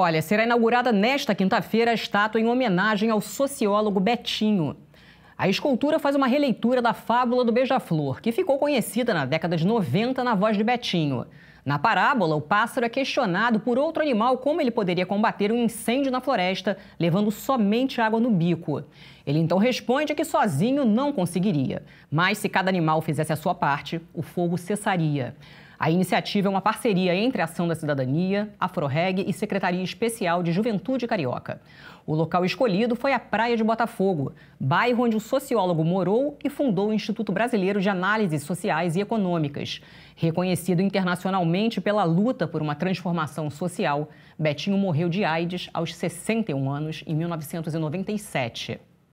Olha, será inaugurada nesta quinta-feira a estátua em homenagem ao sociólogo Betinho. A escultura faz uma releitura da fábula do beija-flor, que ficou conhecida na década de 90 na voz de Betinho. Na parábola, o pássaro é questionado por outro animal como ele poderia combater um incêndio na floresta, levando somente água no bico. Ele então responde que sozinho não conseguiria, mas se cada animal fizesse a sua parte, o fogo cessaria. A iniciativa é uma parceria entre a Ação da Cidadania, AfroReg e Secretaria Especial de Juventude Carioca. O local escolhido foi a Praia de Botafogo, bairro onde o sociólogo morou e fundou o Instituto Brasileiro de Análises Sociais e Econômicas. Reconhecido internacionalmente pela luta por uma transformação social, Betinho morreu de AIDS aos 61 anos em 1997.